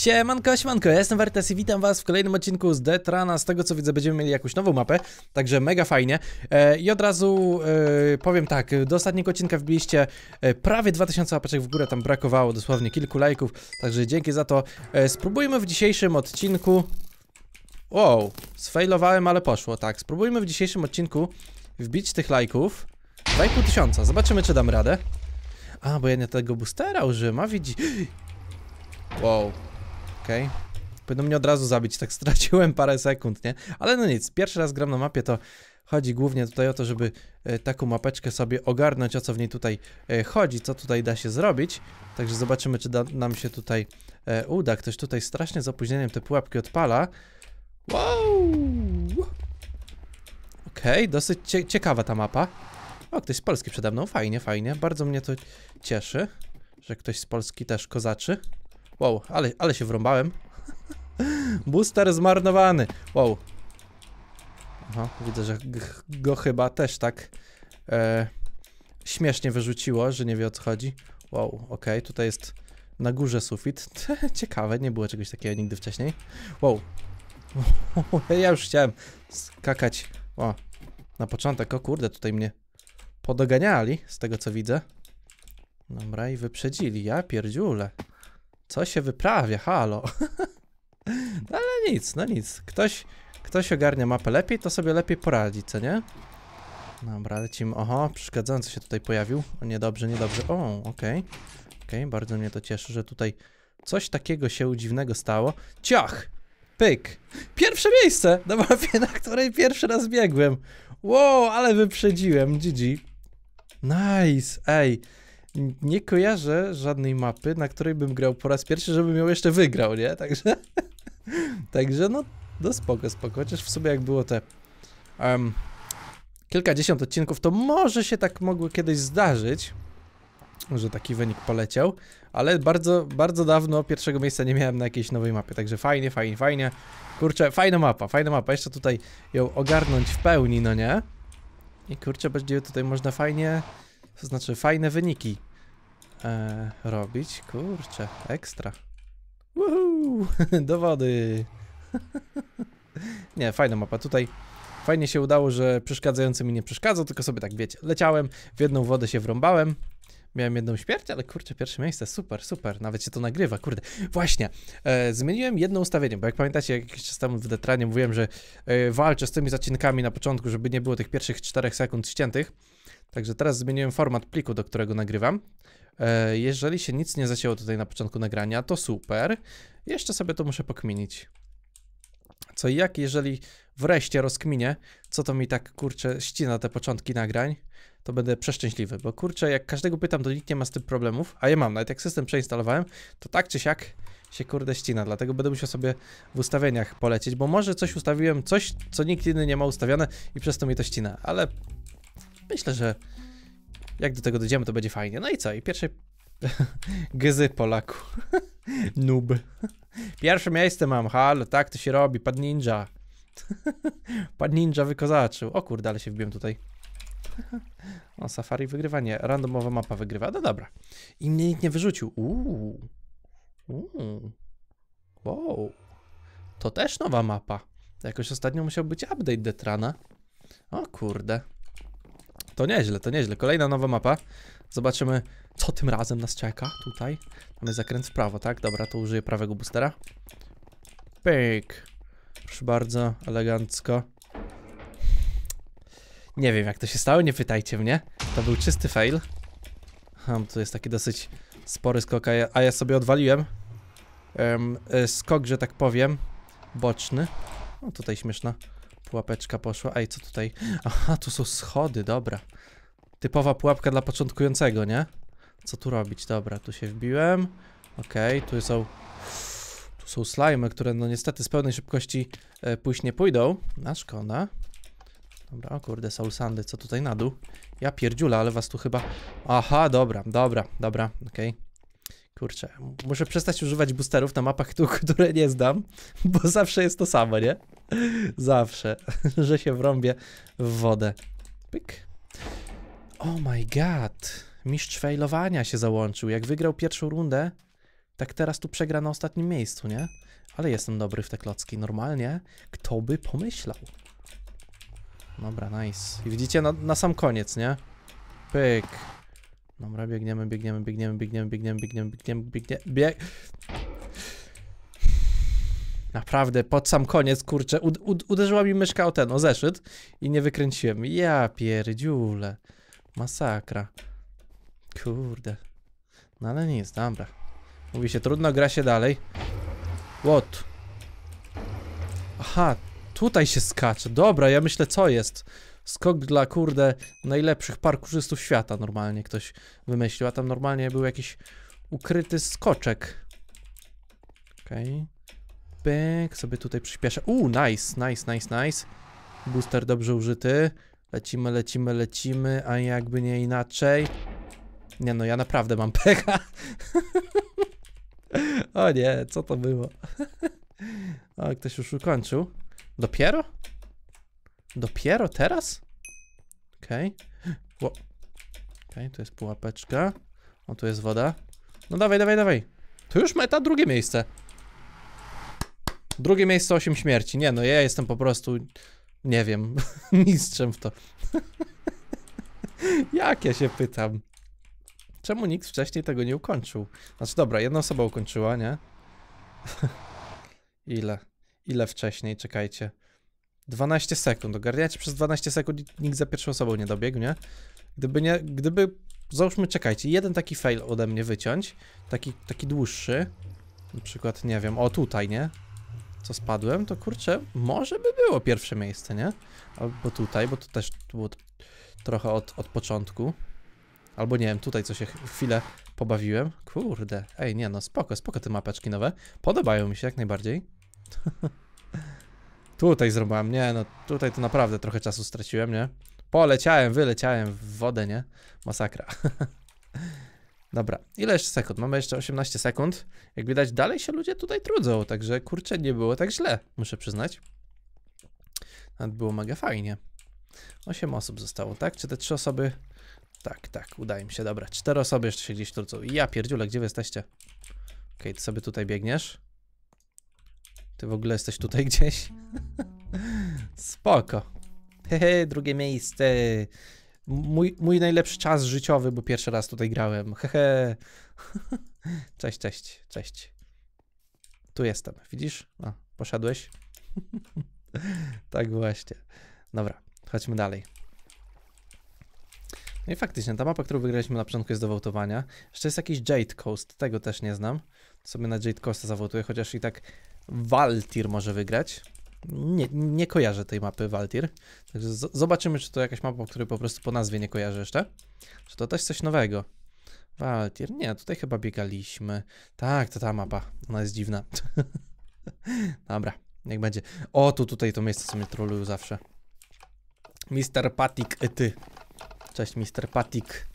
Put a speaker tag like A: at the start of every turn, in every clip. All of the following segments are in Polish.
A: Siemanko, siemanko, ja jestem Wartas i witam was w kolejnym odcinku z Detrana. Z tego co widzę będziemy mieli jakąś nową mapę, także mega fajnie. E, I od razu e, powiem tak, do ostatniego odcinka wbiliście e, prawie 2000 łapeczek w górę, tam brakowało dosłownie kilku lajków, także dzięki za to. E, spróbujmy w dzisiejszym odcinku... Wow, sfailowałem, ale poszło, tak. Spróbujmy w dzisiejszym odcinku wbić tych lajków. 2,5 tysiąca, zobaczymy czy dam radę. A, bo ja nie tego boostera użyłem, a widzi... Wow, okej. Okay. Powinno mnie od razu zabić, tak straciłem parę sekund, nie? Ale no nic, pierwszy raz gram na mapie, to chodzi głównie tutaj o to, żeby e, taką mapeczkę sobie ogarnąć, o co w niej tutaj e, chodzi, co tutaj da się zrobić. Także zobaczymy, czy da, nam się tutaj e, uda. Ktoś tutaj strasznie z opóźnieniem te pułapki odpala. Wow! Okej, okay, dosyć cie ciekawa ta mapa. O, ktoś z Polski przede mną, fajnie, fajnie. Bardzo mnie to cieszy, że ktoś z Polski też kozaczy. Wow, ale, ale się wrąbałem. Booster zmarnowany. Wow. Aha, widzę, że go chyba też tak e, śmiesznie wyrzuciło, że nie wie o co chodzi. Wow, okej, okay, tutaj jest na górze sufit. Ciekawe, nie było czegoś takiego nigdy wcześniej. Wow. ja już chciałem skakać. O, na początek, o kurde, tutaj mnie podoganiali, z tego co widzę. Dobra, i wyprzedzili, ja pierdziule. Co się wyprawia? Halo. no ale nic, no nic. Ktoś, ktoś ogarnia mapę lepiej, to sobie lepiej poradzi, co nie? Dobra, lecimy. Oho, przeszkadzający się tutaj pojawił. O, niedobrze, niedobrze. O, okej. Okay. Okej, okay, bardzo mnie to cieszy, że tutaj coś takiego się dziwnego stało. Ciach! Pyk! Pierwsze miejsce na mapie, na której pierwszy raz biegłem. Wow, ale wyprzedziłem. GG. Nice, ej nie kojarzę żadnej mapy, na której bym grał po raz pierwszy, żebym ją jeszcze wygrał, nie? Także, także no, no spoko, spoko. Chociaż w sobie jak było te um, kilkadziesiąt odcinków, to może się tak mogło kiedyś zdarzyć, że taki wynik poleciał, ale bardzo, bardzo dawno pierwszego miejsca nie miałem na jakiejś nowej mapie, także fajnie, fajnie, fajnie. Kurczę, fajna mapa, fajna mapa, jeszcze tutaj ją ogarnąć w pełni, no nie? I kurczę, będzie tutaj można fajnie to znaczy fajne wyniki e, robić. Kurczę, ekstra. Woohoo! Do wody! nie, fajna mapa. Tutaj fajnie się udało, że przeszkadzający mi nie przeszkadzał, tylko sobie tak wiecie, leciałem, w jedną wodę się wrąbałem. Miałem jedną śmierć, ale kurczę, pierwsze miejsce, super, super, nawet się to nagrywa, kurde. Właśnie, e, zmieniłem jedno ustawienie, bo jak pamiętacie, jakiś czas temu w Detranie mówiłem, że e, walczę z tymi zacinkami na początku, żeby nie było tych pierwszych 4 sekund ściętych. Także teraz zmieniłem format pliku, do którego nagrywam. E, jeżeli się nic nie zacięło tutaj na początku nagrania, to super. Jeszcze sobie to muszę pokminić. Co i jak, jeżeli wreszcie rozkminię, co to mi tak, kurczę, ścina te początki nagrań, to będę przeszczęśliwy, bo kurczę, jak każdego pytam, to nikt nie ma z tym problemów, a ja mam, nawet jak system przeinstalowałem, to tak czy siak się kurde ścina, dlatego będę musiał sobie w ustawieniach polecieć, bo może coś ustawiłem, coś, co nikt inny nie ma ustawione i przez to mi to ścina, ale Myślę, że jak do tego dojdziemy, to będzie fajnie. No i co? I pierwszy... Gzy Polaku. Noob. Pierwsze miejsce mam, halo, tak to się robi, pad ninja. pad ninja wykozaczył. O kurde, ale się wbiłem tutaj. No, Safari wygrywa, nie, randomowa mapa wygrywa, no dobra. I mnie nikt nie wyrzucił, uuu. Uuu. Wow. To też nowa mapa. Jakoś ostatnio musiał być update Detrana. O kurde. To nieźle, to nieźle. Kolejna nowa mapa. Zobaczymy, co tym razem nas czeka tutaj. Mamy zakręt w prawo, tak? Dobra, to użyję prawego boostera. Pyk. Proszę bardzo, elegancko. Nie wiem, jak to się stało, nie pytajcie mnie. To był czysty fail. Hmm, tu jest taki dosyć spory skok, a ja, a ja sobie odwaliłem. Um, skok, że tak powiem. Boczny. No tutaj śmieszna Pułapeczka poszła. Ej, co tutaj? Aha, tu są schody, dobra. Typowa pułapka dla początkującego, nie? Co tu robić? Dobra, tu się wbiłem. Okej, okay, tu są... Tu są slajmy, które no niestety z pełnej szybkości e, pójść nie pójdą. Na szkoda. Dobra, o kurde, są Sandy, co tutaj na dół? Ja pierdziula, ale was tu chyba... Aha, dobra, dobra, dobra, okej. Okay. Kurczę, muszę przestać używać boosterów na mapach, które nie znam, bo zawsze jest to samo, nie? Zawsze, że się wrąbię w wodę. Pyk. Oh my god. Mistrz failowania się załączył. Jak wygrał pierwszą rundę, tak teraz tu przegra na ostatnim miejscu, nie? Ale jestem dobry w te klocki. Normalnie, kto by pomyślał? Dobra, nice. I widzicie, na, na sam koniec, nie? Pyk. Dobra, biegniemy, biegniemy, biegniemy, biegniemy, biegniemy, biegniemy, biegniemy, biegniemy, bieg... Naprawdę, pod sam koniec, kurczę, ud ud uderzyła mi myszka o ten, o zeszyt i nie wykręciłem. Ja pierdziule. Masakra. Kurde. No ale nic, dobra. Mówi się, trudno, gra się dalej. What? Aha, tutaj się skacze. Dobra, ja myślę, co jest. Skok dla, kurde, najlepszych parkurzystów świata normalnie ktoś wymyślił, a tam normalnie był jakiś ukryty skoczek. Okej. Okay. Pyk, sobie tutaj przyspieszę. Uuu, nice, nice, nice, nice. Booster dobrze użyty. Lecimy, lecimy, lecimy, a jakby nie inaczej. Nie no, ja naprawdę mam pecha. o nie, co to było? o, ktoś już ukończył. Dopiero? Dopiero teraz? Okej. Okay. Wow. Okej, okay, tu jest pułapeczka. O, tu jest woda. No dawaj, dawaj, dawaj. To już meta, drugie miejsce. Drugie miejsce 8 śmierci. Nie, no ja jestem po prostu, nie wiem, mistrzem w to. Jak ja się pytam? Czemu nikt wcześniej tego nie ukończył? Znaczy, dobra, jedna osoba ukończyła, nie? Ile? Ile wcześniej? Czekajcie. 12 sekund, ogarniacie przez 12 sekund nikt za pierwszą osobą nie dobiegł, nie? Gdyby nie, gdyby, załóżmy, czekajcie, jeden taki fail ode mnie wyciąć, taki, taki dłuższy, na przykład, nie wiem, o tutaj, nie? Co spadłem, to kurczę, może by było pierwsze miejsce, nie? Albo tutaj, bo to też było trochę od, od początku. Albo nie wiem, tutaj co się chwilę pobawiłem. Kurde, ej, nie no, spoko, spoko te mapeczki nowe. Podobają mi się jak najbardziej. Tutaj zrobiłem, nie no, tutaj to naprawdę trochę czasu straciłem, nie? Poleciałem, wyleciałem w wodę, nie? Masakra. Dobra, ile jeszcze sekund? Mamy jeszcze 18 sekund. Jak widać, dalej się ludzie tutaj trudzą, także kurczę, nie było tak źle, muszę przyznać. Nawet było mega fajnie. 8 osób zostało, tak? Czy te 3 osoby? Tak, tak, udaje mi się, dobra. 4 osoby jeszcze się gdzieś trudzą. Ja pierdziule, gdzie wy jesteście? Okej, okay, ty sobie tutaj biegniesz. Ty w ogóle jesteś tutaj gdzieś? Spoko. Hehe, drugie miejsce. Mój, mój najlepszy czas życiowy, bo pierwszy raz tutaj grałem. Hehe. cześć, cześć, cześć. Tu jestem, widzisz? A, poszedłeś. tak właśnie. Dobra, chodźmy dalej. No i faktycznie, ta mapa, którą wygraliśmy na początku jest do wołtowania. Jeszcze jest jakiś Jade Coast, tego też nie znam. Sobie na Jade Coast zawołtuję, chociaż i tak Waltir może wygrać. Nie, nie kojarzę tej mapy Waltir. Także zobaczymy, czy to jakaś mapa, której po prostu po nazwie nie kojarzę jeszcze. Czy to też coś nowego? Waltir, Nie, tutaj chyba biegaliśmy. Tak, to ta mapa. Ona jest dziwna. Dobra, niech będzie. O, tu tutaj to miejsce, co mnie trolują zawsze. Mister Patik, y, ty. Cześć, Mister Patik.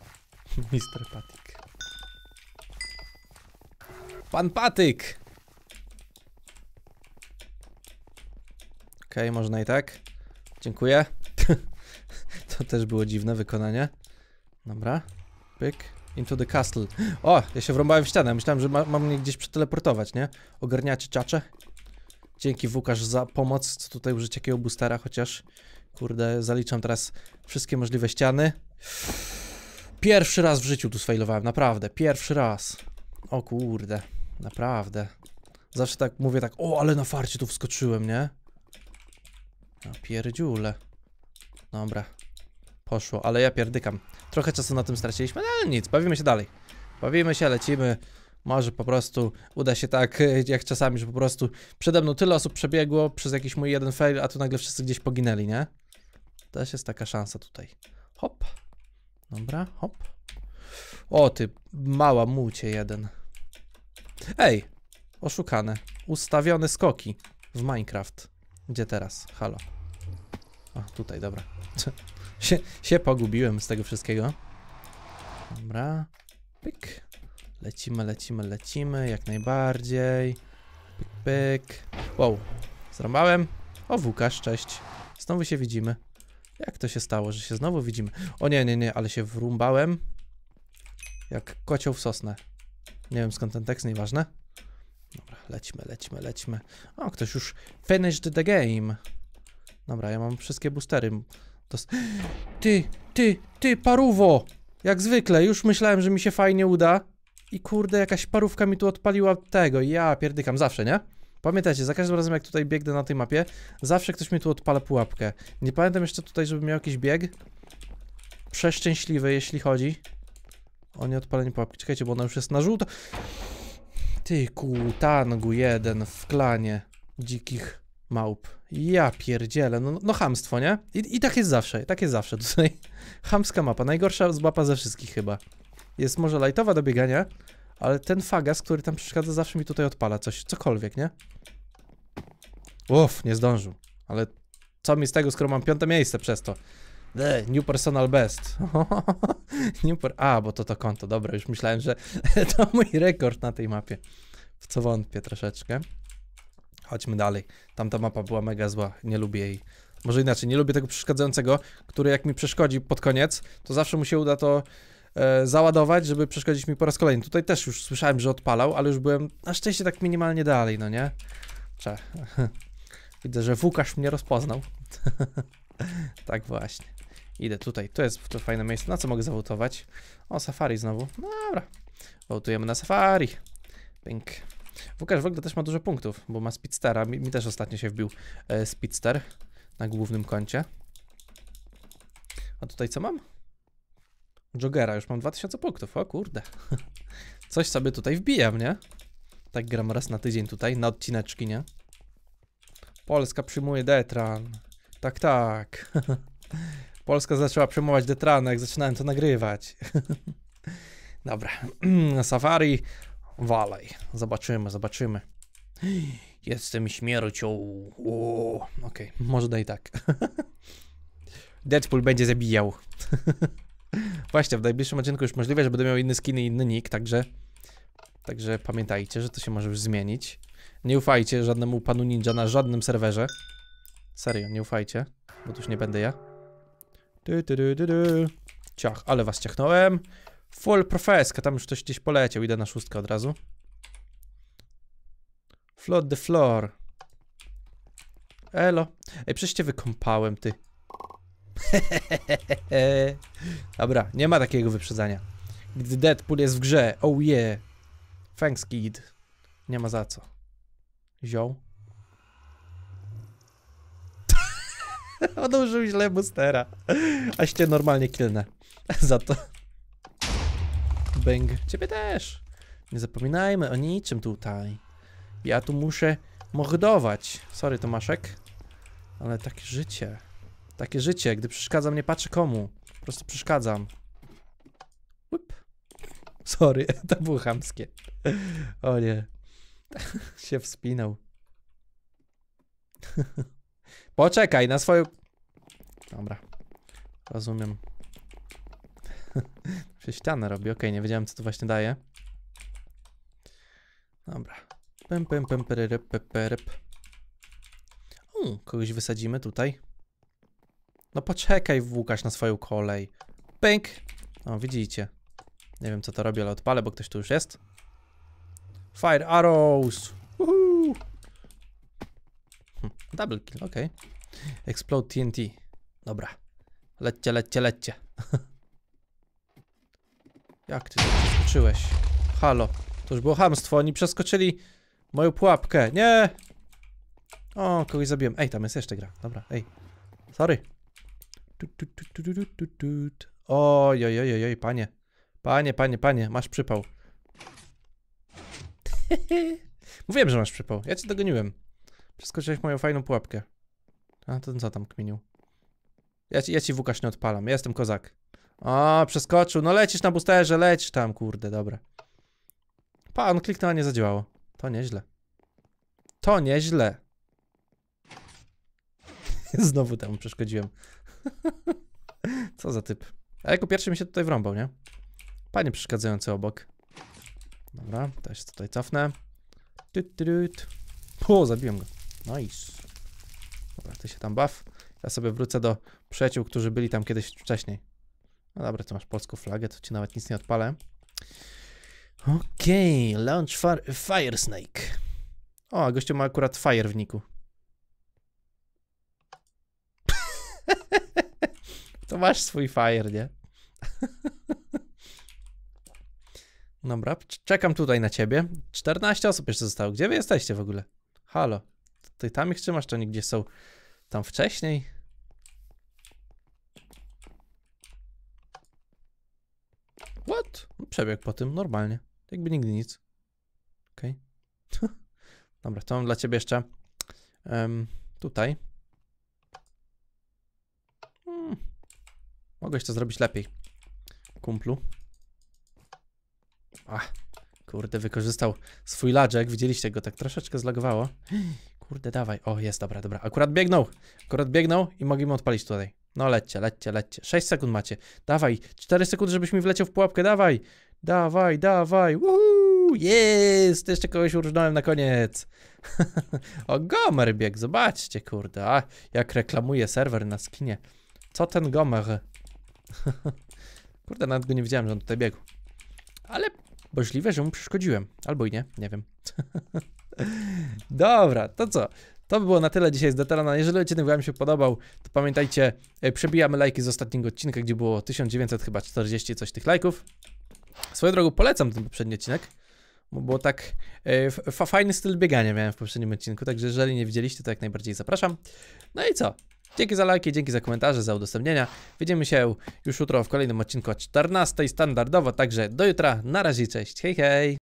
A: Mister Patik. Pan Patyk! Okej, okay, można i tak. Dziękuję. to też było dziwne wykonanie. Dobra. Pyk. Into the castle. O, ja się wrąbałem w ścianę. Myślałem, że ma, mam mnie gdzieś przeteleportować, nie? Ogarniacie ciacze? Dzięki Wukasz za pomoc. Co tutaj użyć jakiego boostera, chociaż... Kurde, zaliczam teraz wszystkie możliwe ściany. Pierwszy raz w życiu tu sfailowałem, naprawdę. Pierwszy raz. O kurde, naprawdę. Zawsze tak mówię tak, o, ale na farcie tu wskoczyłem, nie? A pierdziule. Dobra. Poszło, ale ja pierdykam. Trochę czasu na tym straciliśmy, no ale nic, bawimy się dalej. Bawimy się, lecimy. Może po prostu uda się tak, e, jak czasami, że po prostu przede mną tyle osób przebiegło przez jakiś mój jeden fail, a tu nagle wszyscy gdzieś poginęli, nie? Też jest taka szansa tutaj. Hop. Dobra, hop. O ty, mała mucie jeden. Ej, oszukane. Ustawione skoki w Minecraft. Gdzie teraz? Halo. O, tutaj, dobra. się się pogubiłem z tego wszystkiego. Dobra. Pyk. Lecimy, lecimy, lecimy, jak najbardziej. Pyk, pyk. Wow, zrąbałem. O, Wukasz, cześć. Znowu się widzimy. Jak to się stało, że się znowu widzimy? O nie, nie, nie, ale się wrumbałem. Jak kocioł w sosnę. Nie wiem skąd ten tekst, nieważne lećmy, lećmy, lećmy. O, ktoś już finished the game. Dobra, ja mam wszystkie boostery. Dos ty, ty, ty, paruwo! Jak zwykle, już myślałem, że mi się fajnie uda. I kurde, jakaś parówka mi tu odpaliła tego. Ja pierdykam zawsze, nie? Pamiętajcie, za każdym razem jak tutaj biegnę na tej mapie, zawsze ktoś mi tu odpala pułapkę. Nie pamiętam jeszcze tutaj, żeby miał jakiś bieg. Przeszczęśliwy, jeśli chodzi. O nie odpalenie pułapki. Czekajcie, bo ona już jest na żółto. Ty tangu jeden w klanie dzikich małp. Ja pierdzielę, no, no hamstwo, nie? I, I tak jest zawsze, tak jest zawsze tutaj. Hamska mapa, najgorsza z mapa ze wszystkich chyba. Jest może lightowa do biegania, ale ten fagas, który tam przeszkadza, zawsze mi tutaj odpala coś, cokolwiek, nie? Uff, nie zdążył. Ale co mi z tego, skoro mam piąte miejsce przez to? The new personal best. new per A, bo to to konto, dobra, już myślałem, że to mój rekord na tej mapie. W co wątpię troszeczkę. Chodźmy dalej. Tamta mapa była mega zła, nie lubię jej. Może inaczej, nie lubię tego przeszkadzającego, który jak mi przeszkodzi pod koniec, to zawsze mu się uda to e, załadować, żeby przeszkodzić mi po raz kolejny. Tutaj też już słyszałem, że odpalał, ale już byłem na szczęście tak minimalnie dalej, no nie? Cze. Widzę, że Łukasz mnie rozpoznał. tak właśnie. Idę tutaj, to jest to fajne miejsce, na co mogę zawołtować? O, safari znowu, no dobra, wołtujemy na safari, pink. Łukasz w ogóle też ma dużo punktów, bo ma speedstera, mi, mi też ostatnio się wbił e, speedster na głównym koncie. A tutaj co mam? Jogera, już mam 2000 punktów, o kurde. Coś sobie tutaj wbijam, nie? Tak gram raz na tydzień tutaj, na odcineczki, nie? Polska przyjmuje Detran. Tak, tak. Polska zaczęła przejmować Detrana, jak zaczynałem to nagrywać. Dobra, Safari, walaj, Zobaczymy, zobaczymy. Jestem śmiercią. Okej, okay. może daj tak. Deadpool będzie zabijał. Właśnie, w najbliższym odcinku już możliwe, że będę miał inny skin i inny nick, także... Także pamiętajcie, że to się może już zmienić. Nie ufajcie żadnemu panu ninja na żadnym serwerze. Serio, nie ufajcie, bo tu już nie będę ja. Du, du, du, du, du. Ciach, ale was ciachnąłem. Full profeska, tam już ktoś gdzieś poleciał, idę na szóstkę od razu. Flood the floor. Elo. Ej, przecież cię wykąpałem, ty. Dobra, nie ma takiego wyprzedzania. Gdy Deadpool jest w grze, oh yeah. Thanks, kid. Nie ma za co. Zioł. On użył źle boostera. Aś cię normalnie kilnę. Za to. Bęg. Ciebie też. Nie zapominajmy o niczym tutaj. Ja tu muszę mordować. Sorry Tomaszek. Ale takie życie. Takie życie. Gdy przeszkadzam, nie patrzę komu. Po prostu przeszkadzam. Łyp. Sorry, to było chamskie. O nie. się wspinał. Poczekaj, na swoją... Dobra. Rozumiem. się ścianę robi, okej, okay, nie wiedziałem co to właśnie daje. Dobra. Pym, pym, pym, pyryryp, pyryp. U, kogoś wysadzimy tutaj. No poczekaj, Łukasz, na swoją kolej. Pęk! O, widzicie. Nie wiem, co to robi, ale odpalę, bo ktoś tu już jest. Fire arrows! Woohoo! double kill, ok. Explode TNT. Dobra. Lećcie, lećcie, lećcie. Jak ty to przeskoczyłeś? Halo. To już było hamstwo. Oni przeskoczyli moją pułapkę. Nie! O, kogoś zabiłem. Ej, tam jest jeszcze gra. Dobra, ej. Sorry. Oj, oj, oj, oj, panie. Panie, panie, panie, masz przypał. Mówiłem, że masz przypał. Ja cię dogoniłem. Przeskoczyłeś moją fajną pułapkę. A ten co tam kminił? Ja, ci, ja ci Łukasz nie odpalam, ja jestem kozak. A, przeskoczył, no lecisz na boosterze, leć tam, kurde, dobra. Pa, on kliknął, a nie zadziałało. To nieźle. To nieźle. Znowu temu przeszkodziłem. co za typ. A jako pierwszy mi się tutaj wrąbał, nie? Panie przeszkadzający obok. Dobra, też tutaj cofnę. Tyt, tyt. O, zabiłem go. Nice. Dobra, ty się tam baw. Ja sobie wrócę do przyjaciół, którzy byli tam kiedyś wcześniej. No dobra, to masz polską flagę, to ci nawet nic nie odpalę. Okej, okay, launch Fire Snake. O, a gościu ma akurat Fire w niku. to masz swój Fire, nie? Dobra, czekam tutaj na ciebie. 14 osób jeszcze zostało. Gdzie wy jesteście w ogóle? Halo tutaj tam ich trzymasz, to oni gdzie są tam wcześniej? What? No, Przebieg po tym, normalnie. Jakby nigdy nic. Okej. Okay. Dobra, to mam dla ciebie jeszcze um, tutaj. Hmm. Mogłeś to zrobić lepiej, kumplu. Ach, kurde, wykorzystał swój ladżek. Widzieliście go, tak troszeczkę zlagowało. Kurde, dawaj. O, jest, dobra, dobra. Akurat biegnął. Akurat biegnął i mogliśmy odpalić tutaj. No lećcie, lećcie, lećcie. 6 sekund macie. Dawaj, 4 sekundy, żebyś mi wleciał w pułapkę, dawaj. Dawaj, dawaj. Woohoo! jest! Jeszcze kogoś urżnąłem na koniec. o, Gomer bieg, zobaczcie, kurde. A, jak reklamuje serwer na skinie. Co ten Gomer? kurde, nawet go nie widziałem, że on tutaj biegł. Ale możliwe, że mu przeszkodziłem. Albo i nie, nie wiem. Dobra, to co? To by było na tyle dzisiaj z Detalana. Jeżeli odcinek Wam się podobał, to pamiętajcie, e, przebijamy lajki z ostatniego odcinka, gdzie było 1940 chyba 40 coś tych lajków. Swoją drogą polecam ten poprzedni odcinek, bo było tak e, fajny styl biegania miałem w poprzednim odcinku, także jeżeli nie widzieliście, to jak najbardziej zapraszam. No i co? Dzięki za lajki, dzięki za komentarze, za udostępnienia. Widzimy się już jutro w kolejnym odcinku o 14 standardowo, także do jutra. Na razie, cześć. Hej, hej.